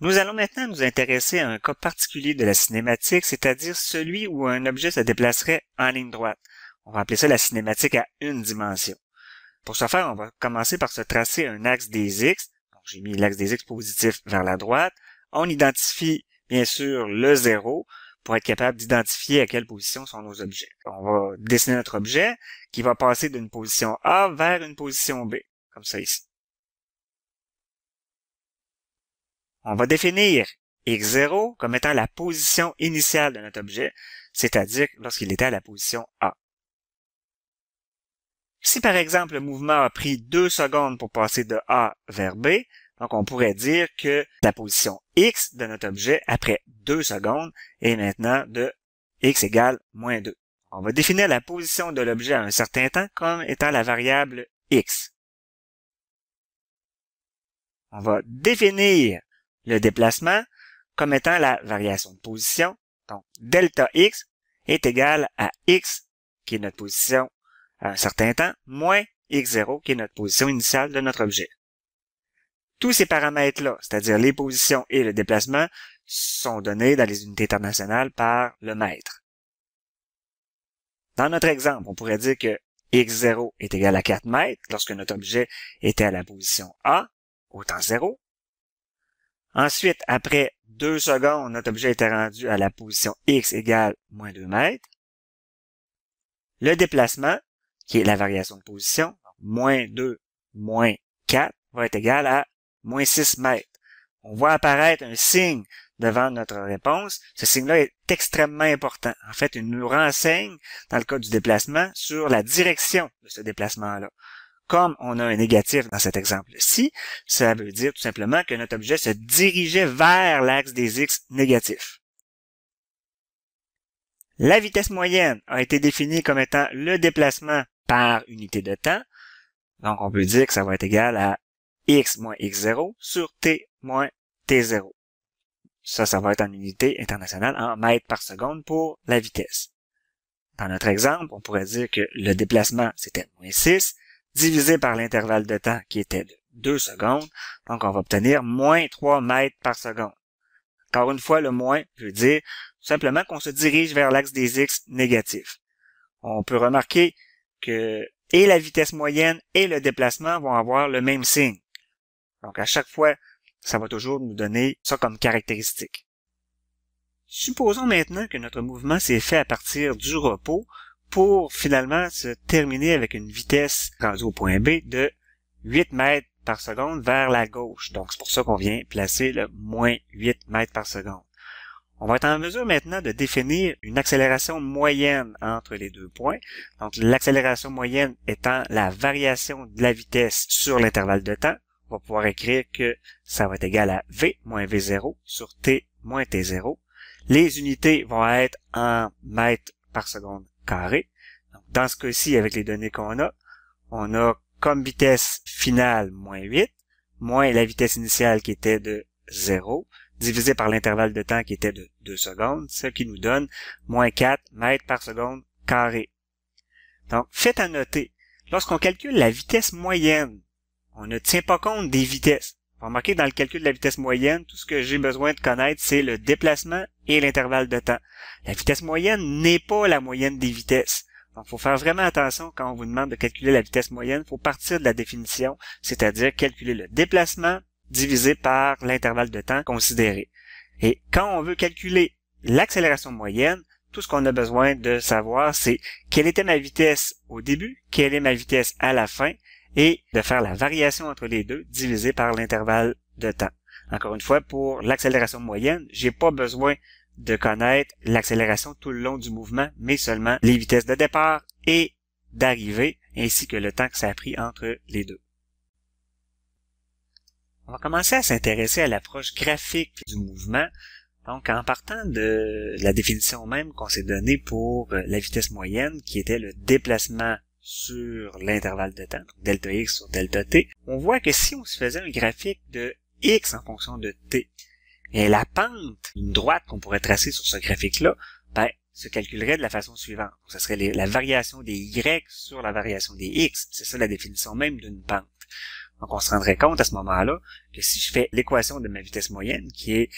Nous allons maintenant nous intéresser à un cas particulier de la cinématique, c'est-à-dire celui où un objet se déplacerait en ligne droite. On va appeler ça la cinématique à une dimension. Pour ce faire, on va commencer par se tracer un axe des X. J'ai mis l'axe des X positif vers la droite. On identifie, bien sûr, le zéro pour être capable d'identifier à quelle position sont nos objets. On va dessiner notre objet qui va passer d'une position A vers une position B, comme ça ici. On va définir x0 comme étant la position initiale de notre objet, c'est-à-dire lorsqu'il était à la position A. Si par exemple le mouvement a pris 2 secondes pour passer de A vers B, donc on pourrait dire que la position x de notre objet après 2 secondes est maintenant de x égale moins 2. On va définir la position de l'objet à un certain temps comme étant la variable x. On va définir le déplacement comme étant la variation de position. Donc, delta x est égal à x, qui est notre position à un certain temps, moins x0, qui est notre position initiale de notre objet. Tous ces paramètres-là, c'est-à-dire les positions et le déplacement, sont donnés dans les unités internationales par le mètre. Dans notre exemple, on pourrait dire que x0 est égal à 4 mètres lorsque notre objet était à la position A, au temps 0, Ensuite, après 2 secondes, notre objet était rendu à la position x égale moins 2 mètres. Le déplacement, qui est la variation de position, moins 2, moins 4, va être égal à moins 6 mètres. On voit apparaître un signe devant notre réponse. Ce signe-là est extrêmement important. En fait, il nous renseigne, dans le cas du déplacement, sur la direction de ce déplacement-là. Comme on a un négatif dans cet exemple-ci, ça veut dire tout simplement que notre objet se dirigeait vers l'axe des x négatifs. La vitesse moyenne a été définie comme étant le déplacement par unité de temps. Donc, on peut dire que ça va être égal à x moins x0 sur t moins t0. Ça, ça va être en unité internationale, en mètres par seconde pour la vitesse. Dans notre exemple, on pourrait dire que le déplacement, c'était moins 6, divisé par l'intervalle de temps qui était de 2 secondes. Donc, on va obtenir moins 3 mètres par seconde. Encore une fois, le moins veut dire simplement qu'on se dirige vers l'axe des X négatif. On peut remarquer que et la vitesse moyenne et le déplacement vont avoir le même signe. Donc, à chaque fois, ça va toujours nous donner ça comme caractéristique. Supposons maintenant que notre mouvement s'est fait à partir du repos, pour finalement se terminer avec une vitesse rendue au point B de 8 mètres par seconde vers la gauche. Donc c'est pour ça qu'on vient placer le moins 8 mètres par seconde. On va être en mesure maintenant de définir une accélération moyenne entre les deux points. Donc l'accélération moyenne étant la variation de la vitesse sur l'intervalle de temps. On va pouvoir écrire que ça va être égal à V moins V0 sur T moins T0. Les unités vont être en mètres par seconde donc, dans ce cas-ci, avec les données qu'on a, on a comme vitesse finale moins 8, moins la vitesse initiale qui était de 0, divisé par l'intervalle de temps qui était de 2 secondes, ce qui nous donne moins 4 mètres par seconde carré. Donc, faites à noter, lorsqu'on calcule la vitesse moyenne, on ne tient pas compte des vitesses. Remarquez dans le calcul de la vitesse moyenne, tout ce que j'ai besoin de connaître, c'est le déplacement et l'intervalle de temps. La vitesse moyenne n'est pas la moyenne des vitesses. Donc, faut faire vraiment attention quand on vous demande de calculer la vitesse moyenne. Il Faut partir de la définition, c'est-à-dire calculer le déplacement divisé par l'intervalle de temps considéré. Et quand on veut calculer l'accélération moyenne, tout ce qu'on a besoin de savoir, c'est quelle était ma vitesse au début, quelle est ma vitesse à la fin, et de faire la variation entre les deux divisée par l'intervalle de temps. Encore une fois, pour l'accélération moyenne, j'ai pas besoin de connaître l'accélération tout le long du mouvement, mais seulement les vitesses de départ et d'arrivée, ainsi que le temps que ça a pris entre les deux. On va commencer à s'intéresser à l'approche graphique du mouvement. Donc, en partant de la définition même qu'on s'est donnée pour la vitesse moyenne, qui était le déplacement sur l'intervalle de temps, delta x sur delta t, on voit que si on se faisait un graphique de x en fonction de t, et la pente, une droite qu'on pourrait tracer sur ce graphique-là, ben, se calculerait de la façon suivante. ce serait la variation des y sur la variation des x. C'est ça la définition même d'une pente. Donc, on se rendrait compte à ce moment-là que si je fais l'équation de ma vitesse moyenne, qui est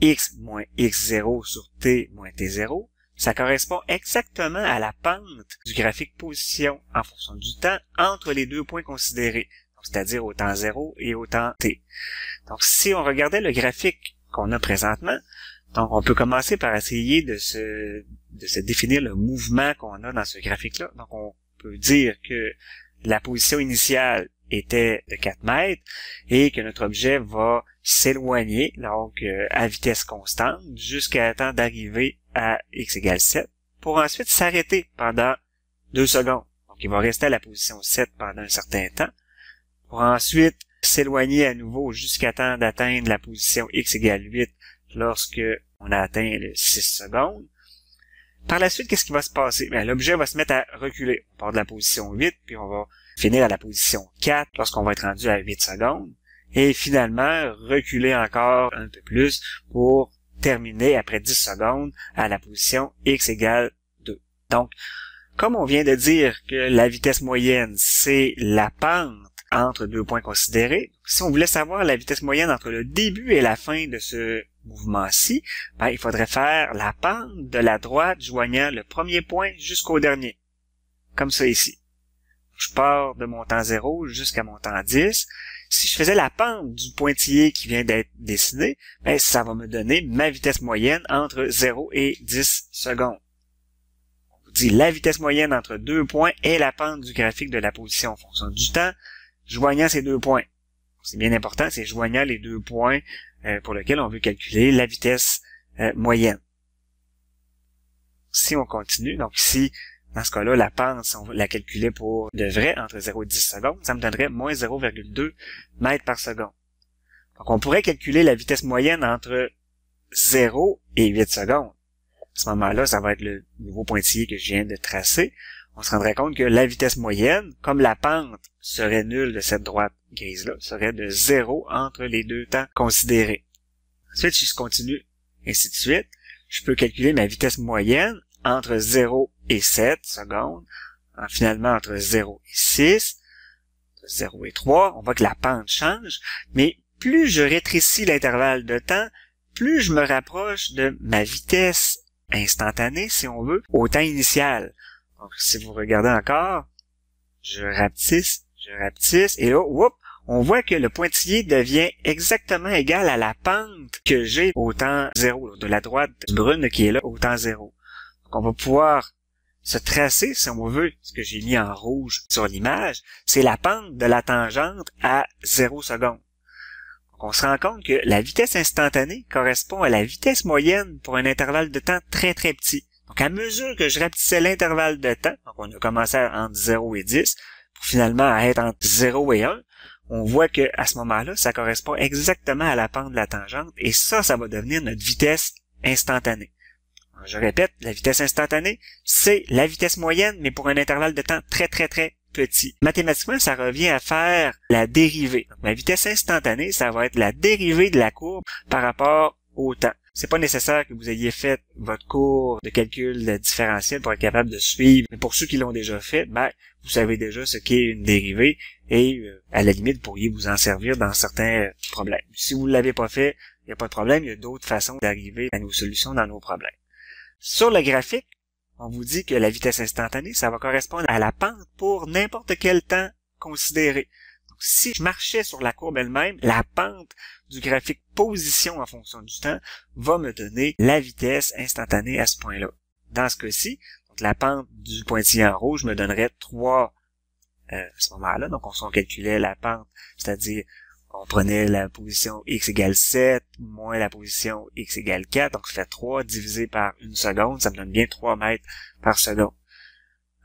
x moins x0 sur t moins t0, ça correspond exactement à la pente du graphique position en fonction du temps entre les deux points considérés, c'est-à-dire au temps 0 et au temps t. Donc si on regardait le graphique qu'on a présentement, donc on peut commencer par essayer de se, de se définir le mouvement qu'on a dans ce graphique-là. Donc on peut dire que la position initiale était de 4 mètres et que notre objet va s'éloigner, donc euh, à vitesse constante, jusqu'à temps d'arriver à x égale 7 pour ensuite s'arrêter pendant 2 secondes. Donc, il va rester à la position 7 pendant un certain temps pour ensuite s'éloigner à nouveau jusqu'à temps d'atteindre la position x égale 8 lorsque on a atteint le 6 secondes. Par la suite, qu'est-ce qui va se passer? Ben, l'objet va se mettre à reculer. On part de la position 8, puis on va finir à la position 4 lorsqu'on va être rendu à 8 secondes. Et finalement, reculer encore un peu plus pour terminé après 10 secondes à la position x égale 2. Donc, comme on vient de dire que la vitesse moyenne, c'est la pente entre deux points considérés, si on voulait savoir la vitesse moyenne entre le début et la fin de ce mouvement-ci, ben, il faudrait faire la pente de la droite joignant le premier point jusqu'au dernier. Comme ça ici. Je pars de mon temps 0 jusqu'à mon temps 10 si je faisais la pente du pointillé qui vient d'être dessiné, ben, ça va me donner ma vitesse moyenne entre 0 et 10 secondes. On dit la vitesse moyenne entre deux points et la pente du graphique de la position en fonction du temps, joignant ces deux points. C'est bien important, c'est joignant les deux points euh, pour lesquels on veut calculer la vitesse euh, moyenne. Si on continue, donc ici, dans ce cas-là, la pente, si on la calculait pour de vrai, entre 0 et 10 secondes, ça me donnerait moins 0,2 mètres par seconde. Donc, on pourrait calculer la vitesse moyenne entre 0 et 8 secondes. À ce moment-là, ça va être le nouveau pointillé que je viens de tracer. On se rendrait compte que la vitesse moyenne, comme la pente serait nulle de cette droite grise-là, serait de 0 entre les deux temps considérés. Ensuite, si je continue ainsi de suite, je peux calculer ma vitesse moyenne entre 0 et 7 secondes. Euh, finalement, entre 0 et 6, 0 et 3, on voit que la pente change, mais plus je rétrécis l'intervalle de temps, plus je me rapproche de ma vitesse instantanée, si on veut, au temps initial. Donc, si vous regardez encore, je rapetisse, je rapetisse, et là, whoop, on voit que le pointillé devient exactement égal à la pente que j'ai au temps 0, de la droite brune qui est là au temps 0. Donc, on va pouvoir ce tracé, si on veut, ce que j'ai mis en rouge sur l'image, c'est la pente de la tangente à 0 seconde. On se rend compte que la vitesse instantanée correspond à la vitesse moyenne pour un intervalle de temps très très petit. Donc à mesure que je rapetissais l'intervalle de temps, donc on a commencé entre 0 et 10, pour finalement être entre 0 et 1, on voit que à ce moment-là, ça correspond exactement à la pente de la tangente, et ça, ça va devenir notre vitesse instantanée. Je répète, la vitesse instantanée, c'est la vitesse moyenne, mais pour un intervalle de temps très très très petit. Mathématiquement, ça revient à faire la dérivée. la vitesse instantanée, ça va être la dérivée de la courbe par rapport au temps. C'est pas nécessaire que vous ayez fait votre cours de calcul de différentiel pour être capable de suivre. Mais pour ceux qui l'ont déjà fait, ben, vous savez déjà ce qu'est une dérivée et euh, à la limite, vous pourriez vous en servir dans certains euh, problèmes. Si vous ne l'avez pas fait, il n'y a pas de problème. Il y a d'autres façons d'arriver à nos solutions dans nos problèmes. Sur le graphique, on vous dit que la vitesse instantanée, ça va correspondre à la pente pour n'importe quel temps considéré. Donc, si je marchais sur la courbe elle-même, la pente du graphique position en fonction du temps va me donner la vitesse instantanée à ce point-là. Dans ce cas-ci, la pente du pointillé en rouge me donnerait 3 euh, à ce moment-là. Donc, on, s'en calculait la pente, c'est-à-dire on prenait la position x égale 7 moins la position x égale 4, donc je fait 3 divisé par 1 seconde, ça me donne bien 3 mètres par seconde.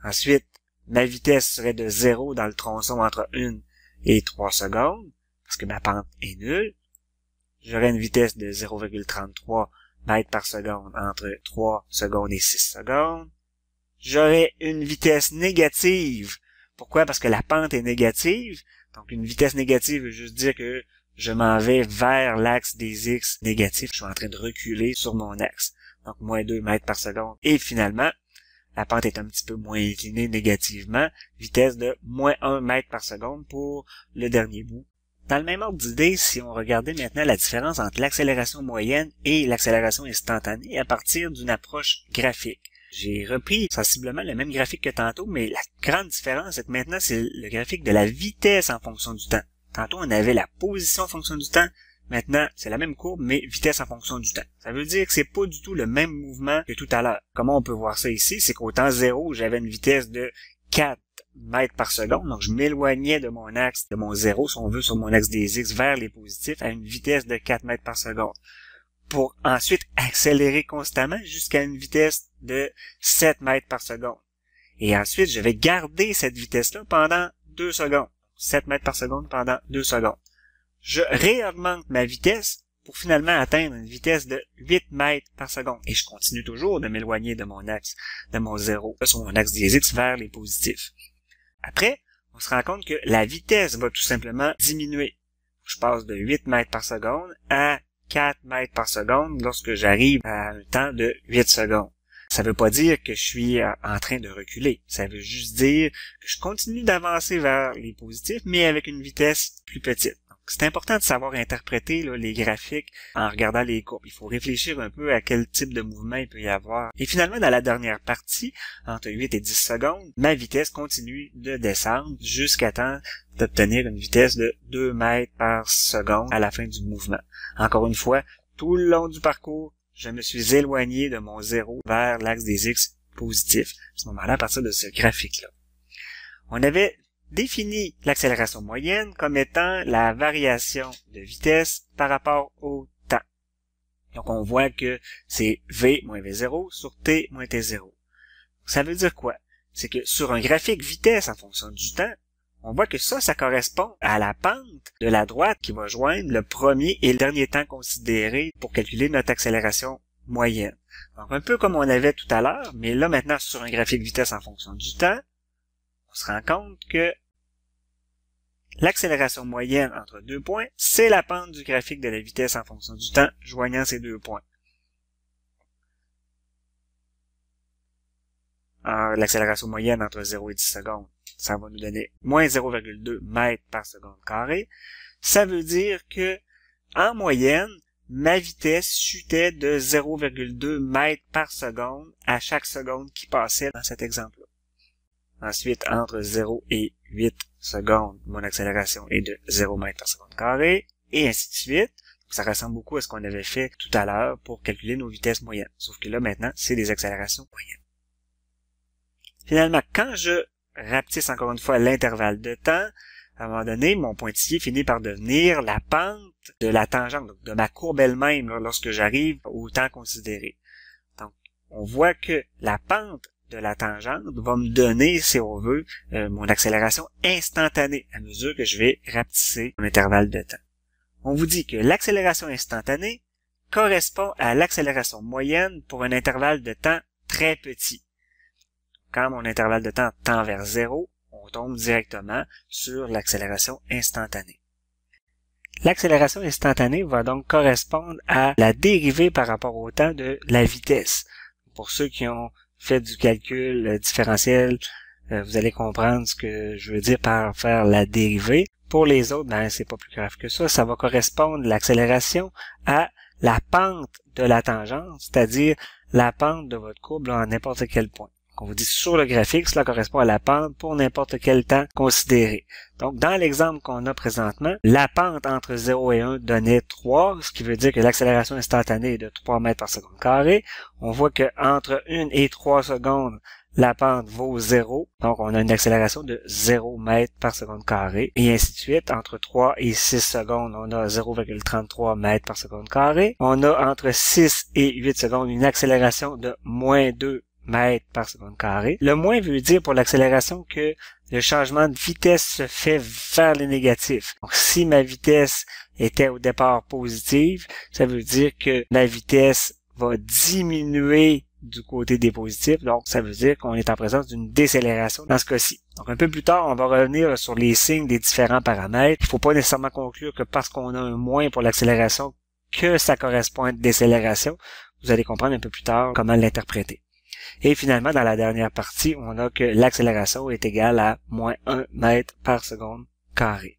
Ensuite, ma vitesse serait de 0 dans le tronçon entre 1 et 3 secondes, parce que ma pente est nulle. J'aurais une vitesse de 0,33 mètres par seconde entre 3 secondes et 6 secondes. J'aurais une vitesse négative. Pourquoi? Parce que la pente est négative. Donc une vitesse négative veut juste dire que je m'en vais vers l'axe des x négatifs. Je suis en train de reculer sur mon axe. Donc moins 2 mètres par seconde. Et finalement, la pente est un petit peu moins inclinée négativement. Vitesse de moins 1 mètre par seconde pour le dernier bout. Dans le même ordre d'idée, si on regardait maintenant la différence entre l'accélération moyenne et l'accélération instantanée à partir d'une approche graphique. J'ai repris sensiblement le même graphique que tantôt, mais la grande différence, c'est que maintenant, c'est le graphique de la vitesse en fonction du temps. Tantôt, on avait la position en fonction du temps. Maintenant, c'est la même courbe, mais vitesse en fonction du temps. Ça veut dire que c'est pas du tout le même mouvement que tout à l'heure. Comment on peut voir ça ici? C'est qu'au temps zéro, j'avais une vitesse de 4 mètres par seconde. Donc, je m'éloignais de mon axe, de mon zéro, si on veut, sur mon axe des X vers les positifs à une vitesse de 4 mètres par seconde pour ensuite accélérer constamment jusqu'à une vitesse de 7 mètres par seconde. Et ensuite, je vais garder cette vitesse-là pendant 2 secondes. 7 mètres par seconde pendant 2 secondes. Je réaugmente ma vitesse pour finalement atteindre une vitesse de 8 mètres par seconde. Et je continue toujours de m'éloigner de mon axe, de mon zéro, Sur mon axe des X vers les positifs. Après, on se rend compte que la vitesse va tout simplement diminuer. Je passe de 8 mètres par seconde à 4 mètres par seconde lorsque j'arrive à un temps de 8 secondes. Ça veut pas dire que je suis euh, en train de reculer. Ça veut juste dire que je continue d'avancer vers les positifs, mais avec une vitesse plus petite c'est important de savoir interpréter les graphiques en regardant les courbes. Il faut réfléchir un peu à quel type de mouvement il peut y avoir. Et finalement, dans la dernière partie, entre 8 et 10 secondes, ma vitesse continue de descendre jusqu'à temps d'obtenir une vitesse de 2 mètres par seconde à la fin du mouvement. Encore une fois, tout le long du parcours, je me suis éloigné de mon zéro vers l'axe des X positif. À ce moment-là, à partir de ce graphique-là. On avait définit l'accélération moyenne comme étant la variation de vitesse par rapport au temps. Donc on voit que c'est V moins V0 sur T moins T0. Ça veut dire quoi? C'est que sur un graphique vitesse en fonction du temps, on voit que ça, ça correspond à la pente de la droite qui va joindre le premier et le dernier temps considéré pour calculer notre accélération moyenne. Donc un peu comme on avait tout à l'heure, mais là maintenant sur un graphique vitesse en fonction du temps, on se rend compte que L'accélération moyenne entre deux points, c'est la pente du graphique de la vitesse en fonction du temps joignant ces deux points. Euh, l'accélération moyenne entre 0 et 10 secondes, ça va nous donner moins 0,2 mètres par seconde carré. Ça veut dire que, en moyenne, ma vitesse chutait de 0,2 mètres par seconde à chaque seconde qui passait dans cet exemple-là. Ensuite, entre 0 et 8 seconde, mon accélération est de 0 mètres par seconde carré, et ainsi de suite. Ça ressemble beaucoup à ce qu'on avait fait tout à l'heure pour calculer nos vitesses moyennes. Sauf que là, maintenant, c'est des accélérations moyennes. Finalement, quand je rapetisse encore une fois l'intervalle de temps, à un moment donné, mon pointillé finit par devenir la pente de la tangente, donc de ma courbe elle-même lorsque j'arrive au temps considéré. Donc, on voit que la pente de la tangente va me donner, si on veut, euh, mon accélération instantanée à mesure que je vais rapetisser mon intervalle de temps. On vous dit que l'accélération instantanée correspond à l'accélération moyenne pour un intervalle de temps très petit. Quand mon intervalle de temps tend vers zéro, on tombe directement sur l'accélération instantanée. L'accélération instantanée va donc correspondre à la dérivée par rapport au temps de la vitesse. Pour ceux qui ont faites du calcul euh, différentiel, euh, vous allez comprendre ce que je veux dire par faire la dérivée. Pour les autres, ben, c'est pas plus grave que ça. Ça va correspondre l'accélération à la pente de la tangente, c'est-à-dire la pente de votre courbe à n'importe quel point. On vous dit sur le graphique, cela correspond à la pente pour n'importe quel temps considéré. Donc, dans l'exemple qu'on a présentement, la pente entre 0 et 1 donnait 3, ce qui veut dire que l'accélération instantanée est de 3 mètres par seconde carré. On voit que entre 1 et 3 secondes, la pente vaut 0, donc on a une accélération de 0 mètres par seconde carré, et ainsi de suite. Entre 3 et 6 secondes, on a 0,33 mètres par seconde carré. On a entre 6 et 8 secondes une accélération de moins 2 mètres par seconde carré. Le moins veut dire pour l'accélération que le changement de vitesse se fait vers les négatifs. Donc, si ma vitesse était au départ positive, ça veut dire que ma vitesse va diminuer du côté des positifs. Donc, ça veut dire qu'on est en présence d'une décélération dans ce cas-ci. Donc, un peu plus tard, on va revenir sur les signes des différents paramètres. Il ne faut pas nécessairement conclure que parce qu'on a un moins pour l'accélération, que ça correspond à une décélération. Vous allez comprendre un peu plus tard comment l'interpréter. Et finalement, dans la dernière partie, on a que l'accélération est égale à moins 1 mètre par seconde carré.